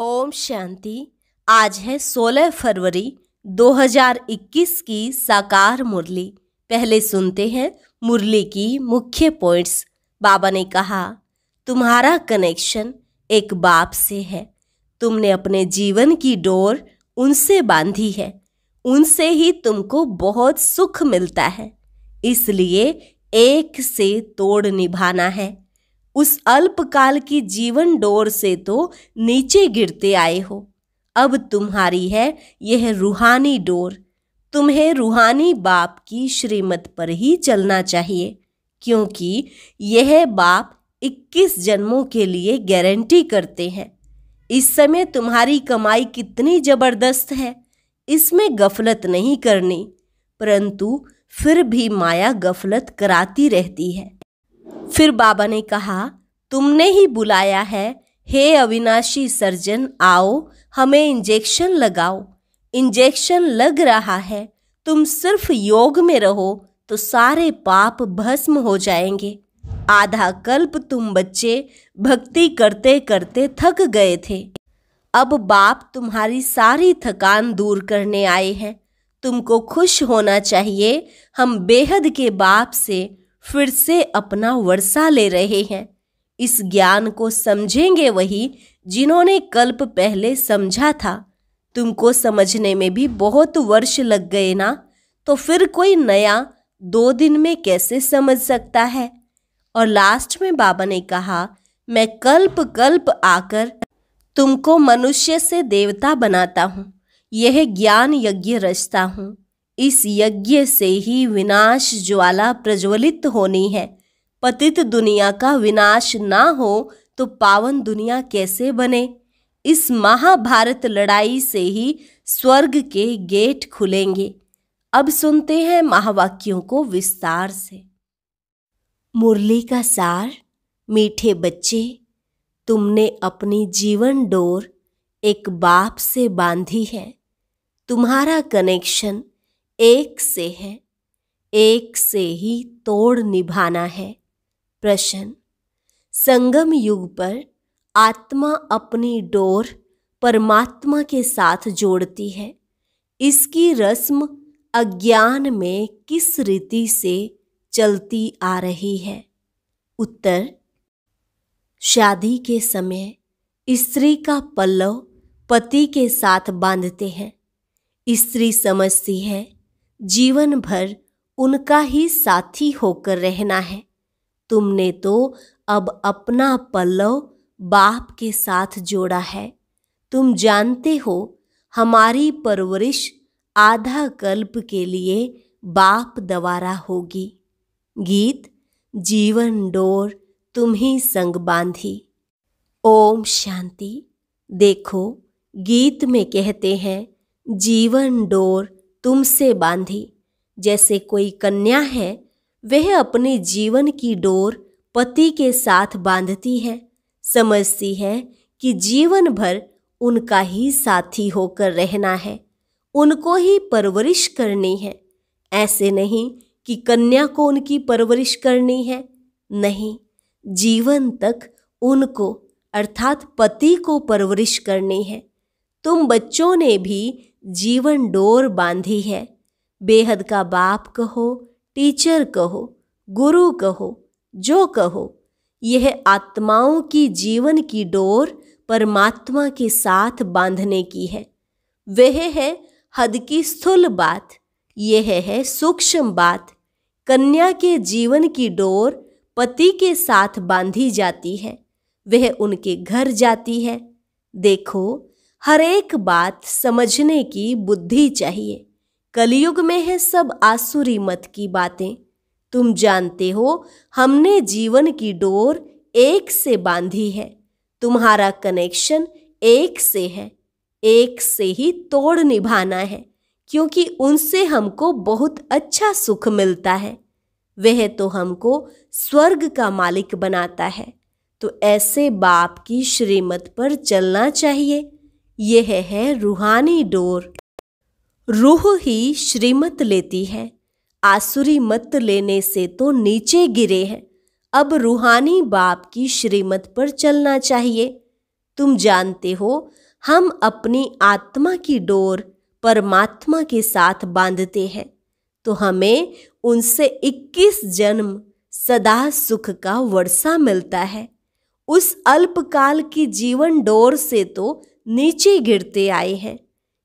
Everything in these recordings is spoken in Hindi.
ओम शांति आज है 16 फरवरी 2021 की साकार मुरली पहले सुनते हैं मुरली की मुख्य पॉइंट्स बाबा ने कहा तुम्हारा कनेक्शन एक बाप से है तुमने अपने जीवन की डोर उनसे बांधी है उनसे ही तुमको बहुत सुख मिलता है इसलिए एक से तोड़ निभाना है उस अल्पकाल की जीवन डोर से तो नीचे गिरते आए हो अब तुम्हारी है यह रूहानी डोर तुम्हें रूहानी बाप की श्रीमत पर ही चलना चाहिए क्योंकि यह बाप 21 जन्मों के लिए गारंटी करते हैं इस समय तुम्हारी कमाई कितनी जबरदस्त है इसमें गफलत नहीं करनी परंतु फिर भी माया गफलत कराती रहती है फिर बाबा ने कहा तुमने ही बुलाया है हे अविनाशी सर्जन आओ हमें इंजेक्शन लगाओ इंजेक्शन लग रहा है तुम सिर्फ योग में रहो तो सारे पाप भस्म हो जाएंगे आधा कल्प तुम बच्चे भक्ति करते करते थक गए थे अब बाप तुम्हारी सारी थकान दूर करने आए हैं तुमको खुश होना चाहिए हम बेहद के बाप से फिर से अपना वर्षा ले रहे हैं इस ज्ञान को समझेंगे वही जिन्होंने कल्प पहले समझा था तुमको समझने में भी बहुत वर्ष लग गए ना तो फिर कोई नया दो दिन में कैसे समझ सकता है और लास्ट में बाबा ने कहा मैं कल्प कल्प आकर तुमको मनुष्य से देवता बनाता हूँ यह ज्ञान यज्ञ रचता हूँ इस यज्ञ से ही विनाश ज्वाला प्रज्वलित होनी है पतित दुनिया का विनाश ना हो तो पावन दुनिया कैसे बने इस महाभारत लड़ाई से ही स्वर्ग के गेट खुलेंगे अब सुनते हैं महावाक्यों को विस्तार से मुरली का सार मीठे बच्चे तुमने अपनी जीवन डोर एक बाप से बांधी है तुम्हारा कनेक्शन एक से है एक से ही तोड़ निभाना है प्रश्न संगम युग पर आत्मा अपनी डोर परमात्मा के साथ जोड़ती है इसकी रस्म अज्ञान में किस रीति से चलती आ रही है उत्तर शादी के समय स्त्री का पल्लव पति के साथ बांधते हैं स्त्री समझती है जीवन भर उनका ही साथी होकर रहना है तुमने तो अब अपना पल्लव बाप के साथ जोड़ा है तुम जानते हो हमारी परवरिश आधा कल्प के लिए बाप दवारा होगी गीत जीवन डोर तुम्ही संग बांधी ओम शांति देखो गीत में कहते हैं जीवन डोर तुमसे बांधी जैसे कोई कन्या है वह अपने जीवन की डोर पति के साथ बांधती है समझती है कि जीवन भर उनका ही साथी होकर रहना है उनको ही परवरिश करनी है ऐसे नहीं कि कन्या को उनकी परवरिश करनी है नहीं जीवन तक उनको अर्थात पति को परवरिश करनी है तुम बच्चों ने भी जीवन डोर बांधी है बेहद का बाप कहो टीचर कहो गुरु कहो जो कहो यह आत्माओं की जीवन की डोर परमात्मा के साथ बांधने की है वह है हद की स्थूल बात यह है सूक्ष्म बात कन्या के जीवन की डोर पति के साथ बांधी जाती है वह उनके घर जाती है देखो हर एक बात समझने की बुद्धि चाहिए कलयुग में है सब आसुरी मत की बातें तुम जानते हो हमने जीवन की डोर एक से बांधी है तुम्हारा कनेक्शन एक से है एक से ही तोड़ निभाना है क्योंकि उनसे हमको बहुत अच्छा सुख मिलता है वह तो हमको स्वर्ग का मालिक बनाता है तो ऐसे बाप की श्रीमत पर चलना चाहिए यह है रूहानी डोर रूह ही श्रीमत लेती है आसुरी मत लेने से तो नीचे गिरे हैं अब रूहानी बाप की श्रीमत पर चलना चाहिए तुम जानते हो हम अपनी आत्मा की डोर परमात्मा के साथ बांधते हैं तो हमें उनसे 21 जन्म सदा सुख का वर्षा मिलता है उस अल्पकाल की जीवन डोर से तो नीचे गिरते आए हैं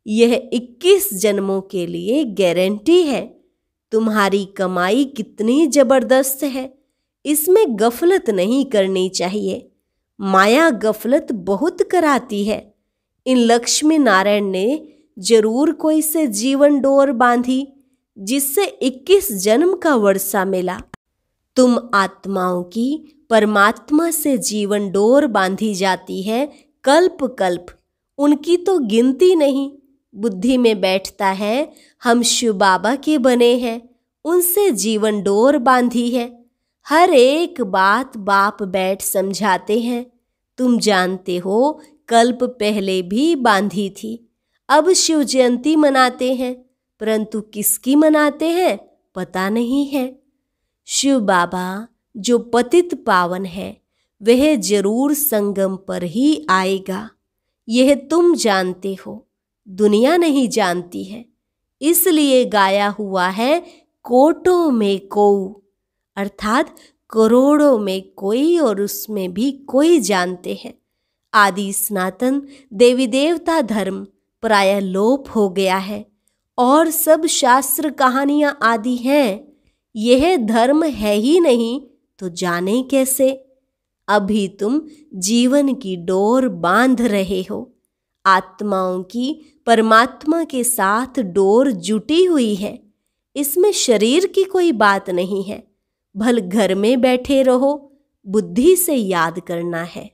यह 21 जन्मों के लिए गारंटी है तुम्हारी कमाई कितनी जबरदस्त है इसमें गफलत नहीं करनी चाहिए माया गफलत बहुत कराती है इन लक्ष्मी नारायण ने जरूर कोई से जीवन डोर बांधी जिससे 21 जन्म का वर्षा मिला तुम आत्माओं की परमात्मा से जीवन डोर बांधी जाती है कल्प कल्प उनकी तो गिनती नहीं बुद्धि में बैठता है हम शिव बाबा के बने हैं उनसे जीवन डोर बांधी है हर एक बात बाप बैठ समझाते हैं तुम जानते हो कल्प पहले भी बांधी थी अब शिव जयंती मनाते हैं परंतु किसकी मनाते हैं पता नहीं है शिव बाबा जो पतित पावन है वह जरूर संगम पर ही आएगा यह तुम जानते हो दुनिया नहीं जानती है इसलिए गाया हुआ है कोटों में को अर्थात करोड़ों में कोई और उसमें भी कोई जानते हैं आदि स्नातन देवी देवता धर्म प्राय लोप हो गया है और सब शास्त्र कहानियाँ आदि हैं यह धर्म है ही नहीं तो जाने कैसे अभी तुम जीवन की डोर बांध रहे हो आत्माओं की परमात्मा के साथ डोर जुटी हुई है इसमें शरीर की कोई बात नहीं है भल घर में बैठे रहो बुद्धि से याद करना है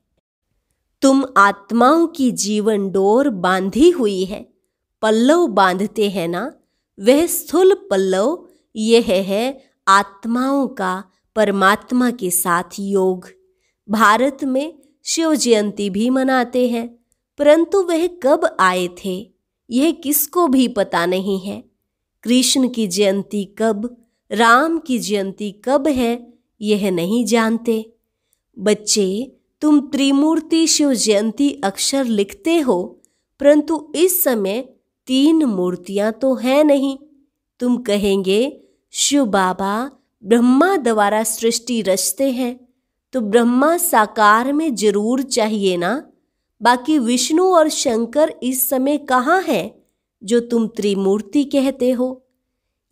तुम आत्माओं की जीवन डोर बांधी हुई है पल्लव बांधते हैं ना वह स्थूल पल्लव यह है आत्माओं का परमात्मा के साथ योग भारत में शिव जयंती भी मनाते हैं परंतु वह कब आए थे यह किसको भी पता नहीं है कृष्ण की जयंती कब राम की जयंती कब है यह नहीं जानते बच्चे तुम त्रिमूर्ति शिव जयंती अक्षर लिखते हो परंतु इस समय तीन मूर्तियां तो हैं नहीं तुम कहेंगे शिव बाबा ब्रह्मा द्वारा सृष्टि रचते हैं तो ब्रह्मा साकार में जरूर चाहिए ना बाकी विष्णु और शंकर इस समय कहाँ हैं जो तुम त्रिमूर्ति कहते हो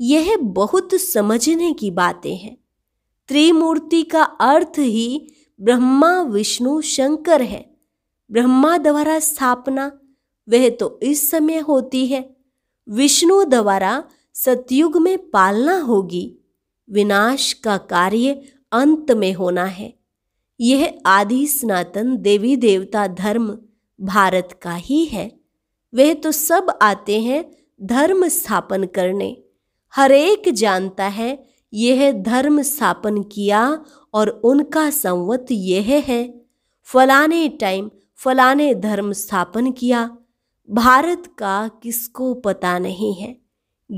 यह बहुत समझने की बातें हैं त्रिमूर्ति का अर्थ ही ब्रह्मा विष्णु शंकर है ब्रह्मा द्वारा स्थापना वह तो इस समय होती है विष्णु द्वारा सतयुग में पालना होगी विनाश का कार्य अंत में होना है यह आदि सनातन देवी देवता धर्म भारत का ही है वह तो सब आते हैं धर्म स्थापन करने हर एक जानता है यह धर्म स्थापन किया और उनका संवत यह है फलाने टाइम फलाने धर्म स्थापन किया भारत का किसको पता नहीं है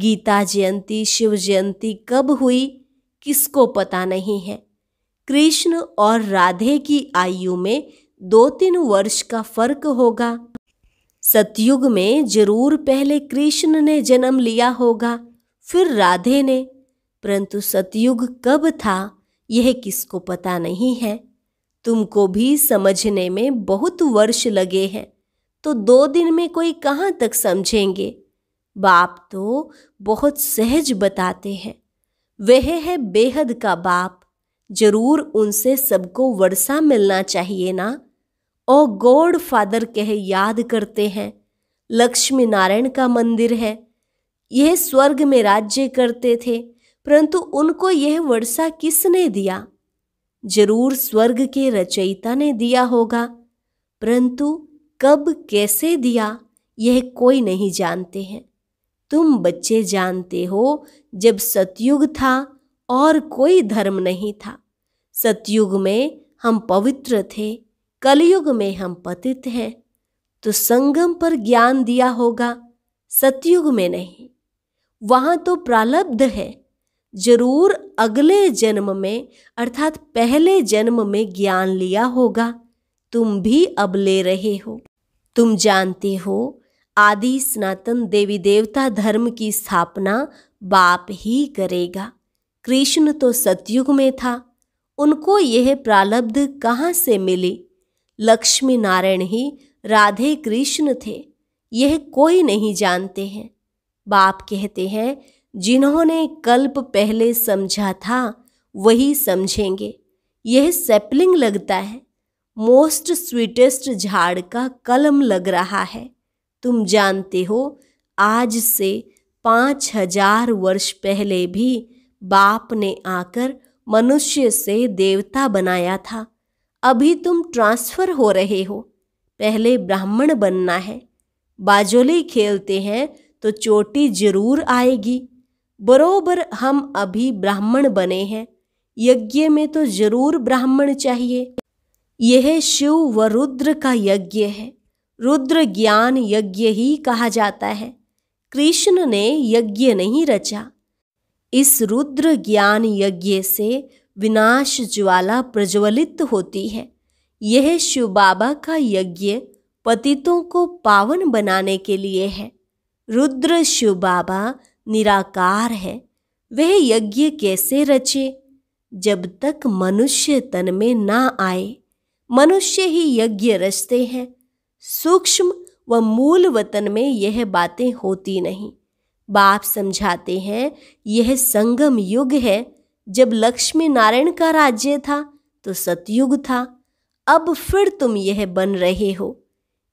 गीता जयंती शिव जयंती कब हुई किसको पता नहीं है कृष्ण और राधे की आयु में दो तीन वर्ष का फर्क होगा सतयुग में जरूर पहले कृष्ण ने जन्म लिया होगा फिर राधे ने परंतु सतयुग कब था यह किसको पता नहीं है तुमको भी समझने में बहुत वर्ष लगे हैं तो दो दिन में कोई कहाँ तक समझेंगे बाप तो बहुत सहज बताते हैं वह है बेहद का बाप जरूर उनसे सबको वर्षा मिलना चाहिए ना ओ गॉड फादर कह याद करते हैं लक्ष्मी नारायण का मंदिर है यह स्वर्ग में राज्य करते थे परंतु उनको यह वर्षा किसने दिया जरूर स्वर्ग के रचयिता ने दिया होगा परंतु कब कैसे दिया यह कोई नहीं जानते हैं तुम बच्चे जानते हो जब सतयुग था और कोई धर्म नहीं था सतयुग में हम पवित्र थे कलयुग में हम पतित हैं तो संगम पर ज्ञान दिया होगा सतयुग में नहीं वहाँ तो प्रालब्ध है जरूर अगले जन्म में अर्थात पहले जन्म में ज्ञान लिया होगा तुम भी अब ले रहे हो तुम जानते हो आदि सनातन देवी देवता धर्म की स्थापना बाप ही करेगा कृष्ण तो सतयुग में था उनको यह प्रालब्ध कहाँ से मिली लक्ष्मी नारायण ही राधे कृष्ण थे यह कोई नहीं जानते हैं बाप कहते हैं जिन्होंने कल्प पहले समझा था वही समझेंगे यह सेपलिंग लगता है मोस्ट स्वीटेस्ट झाड़ का कलम लग रहा है तुम जानते हो आज से पाँच हजार वर्ष पहले भी बाप ने आकर मनुष्य से देवता बनाया था अभी तुम ट्रांसफर हो रहे हो पहले ब्राह्मण बनना है बाजोली खेलते हैं तो चोटी जरूर आएगी बरोबर हम अभी ब्राह्मण बने हैं यज्ञ में तो जरूर ब्राह्मण चाहिए यह शिव व रुद्र का यज्ञ है रुद्र ज्ञान यज्ञ ही कहा जाता है कृष्ण ने यज्ञ नहीं रचा इस रुद्र ज्ञान यज्ञ से विनाश ज्वाला प्रज्वलित होती है यह शिव बाबा का यज्ञ पतितों को पावन बनाने के लिए है रुद्र शिव बाबा निराकार है वह यज्ञ कैसे रचे जब तक मनुष्य तन में ना आए मनुष्य ही यज्ञ रचते हैं सूक्ष्म व मूल वतन में यह बातें होती नहीं बाप समझाते हैं यह संगम युग है जब लक्ष्मी नारायण का राज्य था तो सतयुग था अब फिर तुम यह बन रहे हो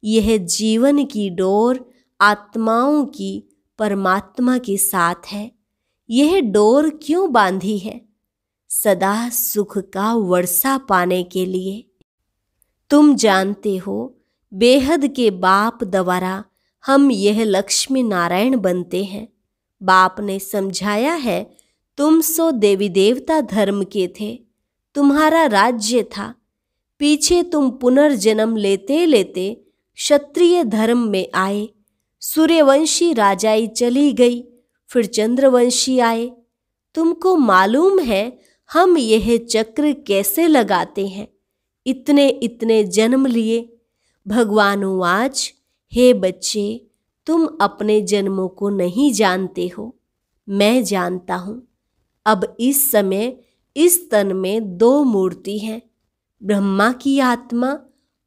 यह जीवन की डोर आत्माओं की परमात्मा के साथ है यह डोर क्यों बांधी है सदा सुख का वर्षा पाने के लिए तुम जानते हो बेहद के बाप द्वारा हम यह लक्ष्मी नारायण बनते हैं बाप ने समझाया है तुम सो देवी देवता धर्म के थे तुम्हारा राज्य था पीछे तुम पुनर्जन्म लेते लेते क्षत्रिय धर्म में आए सूर्यवंशी राजाई चली गई फिर चंद्रवंशी आए तुमको मालूम है हम यह चक्र कैसे लगाते हैं इतने इतने जन्म लिए भगवान आज हे बच्चे तुम अपने जन्मों को नहीं जानते हो मैं जानता हूँ अब इस समय इस तन में दो मूर्ति हैं ब्रह्मा की आत्मा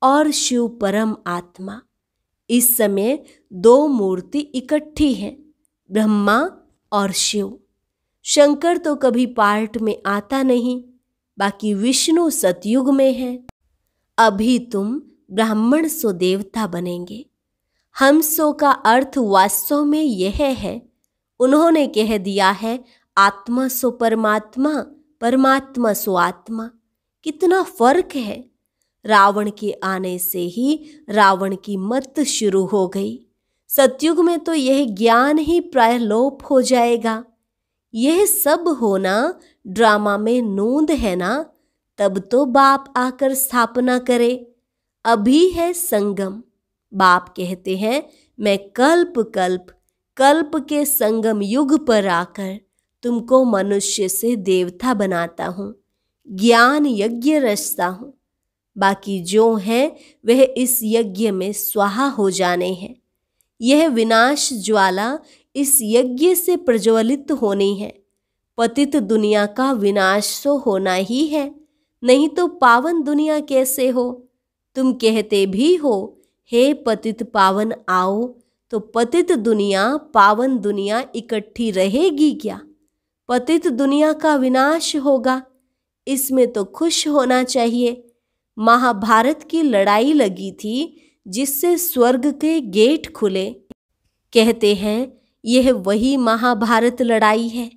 और शिव परम आत्मा इस समय दो मूर्ति इकट्ठी हैं ब्रह्मा और शिव शंकर तो कभी पार्ट में आता नहीं बाकी विष्णु सतयुग में है अभी तुम ब्राह्मण सो देवता बनेंगे हमसो का अर्थ वास्तव में यह है उन्होंने कह दिया है आत्मा सो परमात्मा परमात्मा सो आत्मा कितना फर्क है रावण के आने से ही रावण की मत शुरू हो गई सतयुग में तो यह ज्ञान ही प्रायलोप हो जाएगा यह सब होना ड्रामा में नूंद है ना तब तो बाप आकर स्थापना करे अभी है संगम बाप कहते हैं मैं कल्प कल्प कल्प के संगम युग पर आकर तुमको मनुष्य से देवता बनाता हूँ ज्ञान यज्ञ रचता हूँ बाकी जो हैं वह इस यज्ञ में स्वाहा हो जाने हैं यह विनाश ज्वाला इस यज्ञ से प्रज्वलित होनी है पतित दुनिया का विनाश तो होना ही है नहीं तो पावन दुनिया कैसे हो तुम कहते भी हो हे पतित पावन आओ तो पतित दुनिया पावन दुनिया इकट्ठी रहेगी क्या पतित दुनिया का विनाश होगा इसमें तो खुश होना चाहिए महाभारत की लड़ाई लगी थी जिससे स्वर्ग के गेट खुले कहते हैं यह वही महाभारत लड़ाई है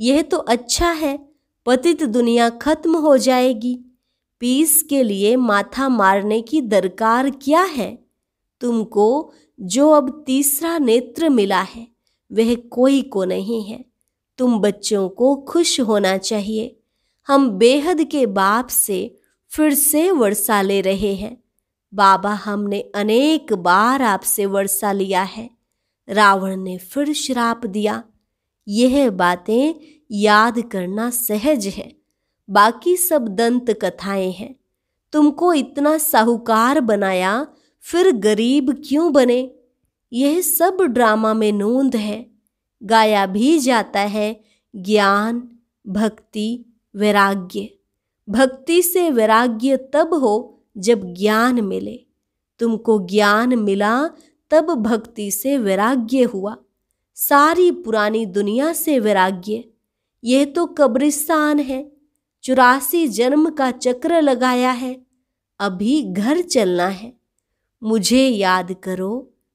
यह तो अच्छा है पतित दुनिया खत्म हो जाएगी पीस के लिए माथा मारने की दरकार क्या है तुमको जो अब तीसरा नेत्र मिला है वह कोई को नहीं है तुम बच्चों को खुश होना चाहिए हम बेहद के बाप से फिर से वर्षा ले रहे हैं बाबा हमने अनेक बार आपसे वर्षा लिया है रावण ने फिर श्राप दिया यह बातें याद करना सहज है बाकी सब दंत कथाएं हैं तुमको इतना साहूकार बनाया फिर गरीब क्यों बने यह सब ड्रामा में नूंद है गाया भी जाता है ज्ञान भक्ति वैराग्य भक्ति से वैराग्य तब हो जब ज्ञान मिले तुमको ज्ञान मिला तब भक्ति से वैराग्य हुआ सारी पुरानी दुनिया से वैराग्य यह तो कब्रिस्तान है चौरासी जन्म का चक्र लगाया है अभी घर चलना है मुझे याद करो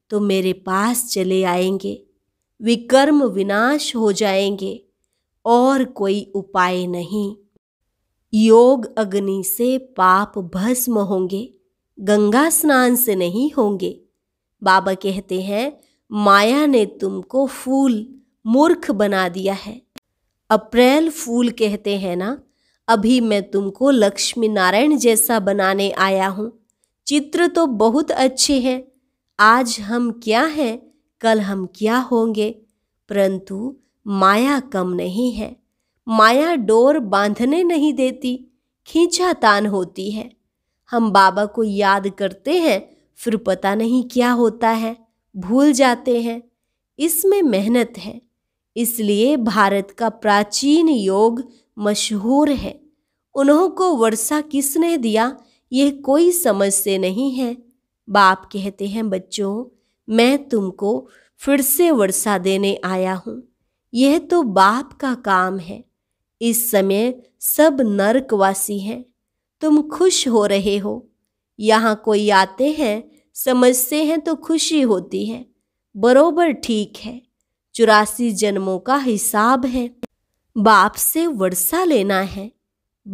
तो मेरे पास चले आएंगे विकर्म विनाश हो जाएंगे और कोई उपाय नहीं योग अग्नि से पाप भस्म होंगे गंगा स्नान से नहीं होंगे बाबा कहते हैं माया ने तुमको फूल मूर्ख बना दिया है अप्रैल फूल कहते हैं ना अभी मैं तुमको लक्ष्मी नारायण जैसा बनाने आया हूँ चित्र तो बहुत अच्छे हैं आज हम क्या हैं कल हम क्या होंगे परंतु माया कम नहीं है माया डोर बांधने नहीं देती खींचा तान होती है हम बाबा को याद करते हैं फिर पता नहीं क्या होता है भूल जाते हैं इसमें मेहनत है इसलिए भारत का प्राचीन योग मशहूर है उन्हों को वर्षा किसने दिया यह कोई समझ से नहीं है बाप कहते हैं बच्चों मैं तुमको फिर से वर्षा देने आया हूँ यह तो बाप का काम है इस समय सब नरकवासी हैं तुम खुश हो रहे हो यहाँ कोई आते हैं समझते हैं तो खुशी होती है बरोबर ठीक है चौरासी जन्मों का हिसाब है बाप से वर्षा लेना है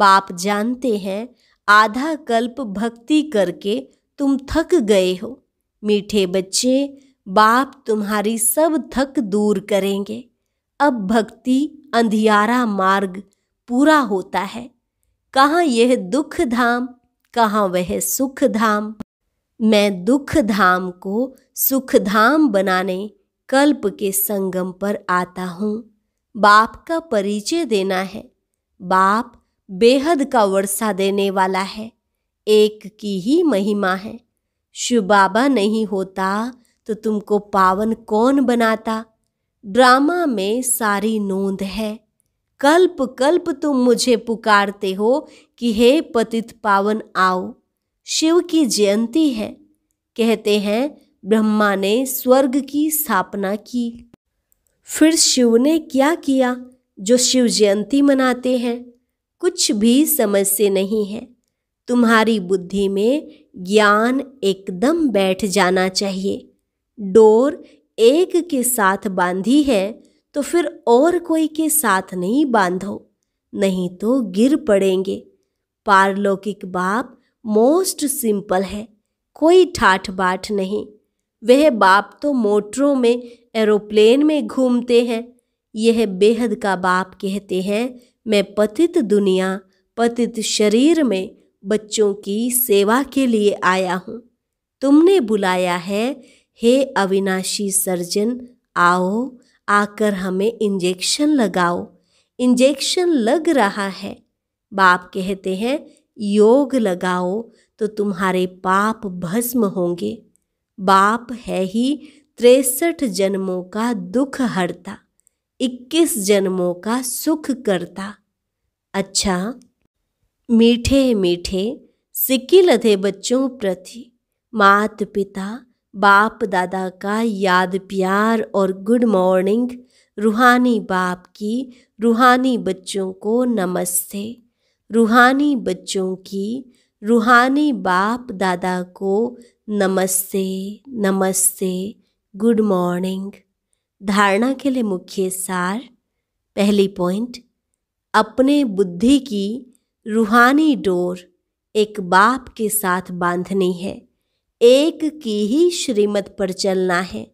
बाप जानते हैं आधा कल्प भक्ति करके तुम थक गए हो मीठे बच्चे बाप तुम्हारी सब थक दूर करेंगे अब भक्ति अंधियारा मार्ग पूरा होता है कहाँ यह दुख धाम कहाँ वह सुख धाम मैं दुख धाम को सुख धाम बनाने कल्प के संगम पर आता हूँ बाप का परिचय देना है बाप बेहद का वर्षा देने वाला है एक की ही महिमा है शिव बाबा नहीं होता तो तुमको पावन कौन बनाता ड्रामा में सारी नोंद है कल्प कल्प तुम मुझे पुकारते हो कि हे पतित पावन आओ शिव की जयंती है कहते हैं ब्रह्मा ने स्वर्ग की स्थापना की फिर शिव ने क्या किया जो शिव जयंती मनाते हैं कुछ भी समझ से नहीं है तुम्हारी बुद्धि में ज्ञान एकदम बैठ जाना चाहिए डोर एक के साथ बांधी है तो फिर और कोई के साथ नहीं बांधो नहीं तो गिर पड़ेंगे पारलौकिक बाप मोस्ट सिंपल है कोई ठाठ बाट नहीं वह बाप तो मोटरों में एरोप्लेन में घूमते हैं यह बेहद का बाप कहते हैं मैं पतित दुनिया पतित शरीर में बच्चों की सेवा के लिए आया हूँ तुमने बुलाया है हे अविनाशी सर्जन आओ आकर हमें इंजेक्शन लगाओ इंजेक्शन लग रहा है बाप कहते हैं योग लगाओ तो तुम्हारे पाप भस्म होंगे बाप है ही तिरसठ जन्मों का दुख हरता इक्कीस जन्मों का सुख करता अच्छा मीठे मीठे सिक्की लधे बच्चों प्रति मात पिता बाप दादा का याद प्यार और गुड मॉर्निंग रूहानी बाप की रूहानी बच्चों को नमस्ते रूहानी बच्चों की रूहानी बाप दादा को नमस्ते नमस्ते गुड मॉर्निंग धारणा के लिए मुख्य सार पहली पॉइंट अपने बुद्धि की रूहानी डोर एक बाप के साथ बांधनी है एक की ही श्रीमत पर चलना है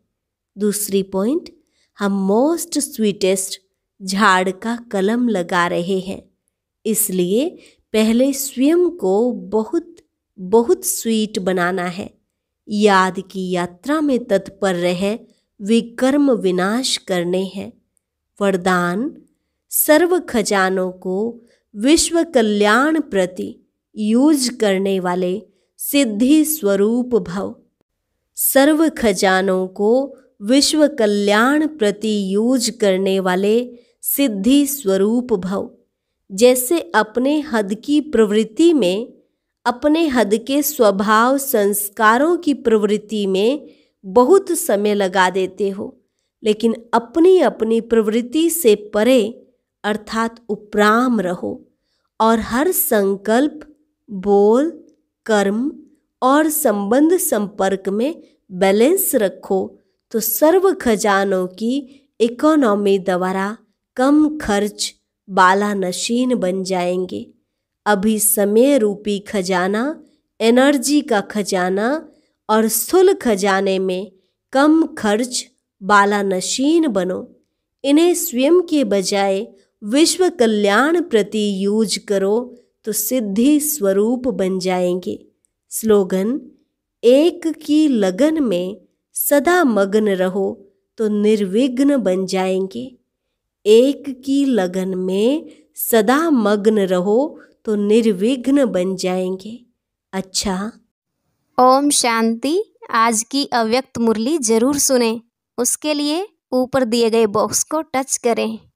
दूसरी पॉइंट हम मोस्ट स्वीटेस्ट झाड़ का कलम लगा रहे हैं इसलिए पहले स्वयं को बहुत बहुत स्वीट बनाना है याद की यात्रा में तत्पर रहें वे कर्म विनाश करने हैं वरदान सर्व खजानों को विश्व कल्याण प्रति यूज करने वाले सिद्धि स्वरूप भव सर्व खजानों को विश्व कल्याण प्रति यूज करने वाले सिद्धि स्वरूप भव जैसे अपने हद की प्रवृत्ति में अपने हद के स्वभाव संस्कारों की प्रवृत्ति में बहुत समय लगा देते हो लेकिन अपनी अपनी प्रवृत्ति से परे अर्थात उपराम रहो और हर संकल्प बोल कर्म और संबंध संपर्क में बैलेंस रखो तो सर्व खजानों की इकोनॉमी द्वारा कम खर्च बालानशीन बन जाएंगे अभी समय रूपी खजाना एनर्जी का खजाना और स्थूल खजाने में कम खर्च बालानशीन बनो इन्हें स्वयं के बजाय विश्व कल्याण प्रति यूज करो तो सिद्धि स्वरूप बन जाएंगे स्लोगन एक की लगन में सदा मग्न रहो तो निर्विघ्न बन जाएंगे एक की लगन में सदा मग्न रहो तो निर्विघ्न बन जाएंगे अच्छा ओम शांति आज की अव्यक्त मुरली जरूर सुने उसके लिए ऊपर दिए गए बॉक्स को टच करें